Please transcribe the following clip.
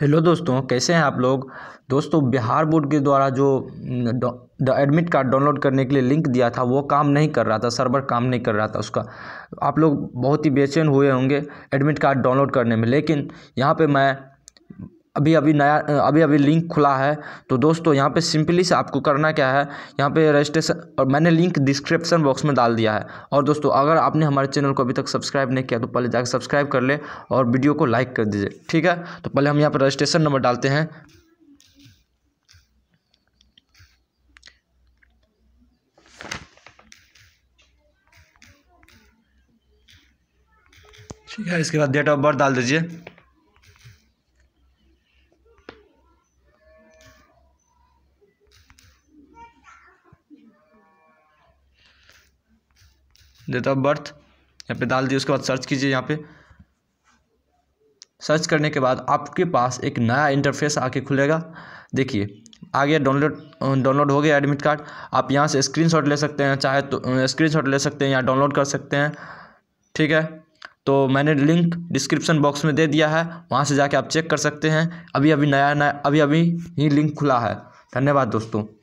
hello दोस्तों कैसे हैं आप लोग दोस्तों बिहार बोर्ड के द्वारा जो द एडमिट कार्ड डाउनलोड करने के लिए लिंक दिया था वो काम नहीं कर रहा था सर्वर काम नहीं कर रहा था उसका आप लोग बहुत ही बेचैन हुए होंगे एडमिट कार्ड डाउनलोड करने में लेकिन यहाँ पे मैं अभी अभी नया अभी अभी लिंक खुला है तो दोस्तों यहाँ पे सिंपली से आपको करना क्या है यहाँ पे रजिस्ट्रेशन और मैंने लिंक डिस्क्रिप्शन बॉक्स में डाल दिया है और दोस्तों अगर आपने हमारे चैनल को अभी तक सब्सक्राइब नहीं किया तो पहले जाकर सब्सक्राइब कर ले और वीडियो को लाइक कर दीजिए ठीक है तो पहले हम यहाँ पर रजिस्ट्रेशन नंबर डालते हैं ठीक है इसके बाद डेट ऑफ बर्थ डाल दीजिए डेट ऑफ बर्थ यहाँ पे डाल दिए उसके बाद सर्च कीजिए यहाँ पे सर्च करने के बाद आपके पास एक नया इंटरफेस आके खुलेगा देखिए आ गया डाउनलोड डाउनलोड हो गया एडमिट कार्ड आप यहाँ से स्क्रीनशॉट ले सकते हैं चाहे तो स्क्रीनशॉट ले सकते हैं या डाउनलोड कर सकते हैं ठीक है तो मैंने लिंक डिस्क्रिप्शन बॉक्स में दे दिया है वहाँ से जाके आप चेक कर सकते हैं अभी अभी नया नया अभी अभी ही लिंक खुला है धन्यवाद दोस्तों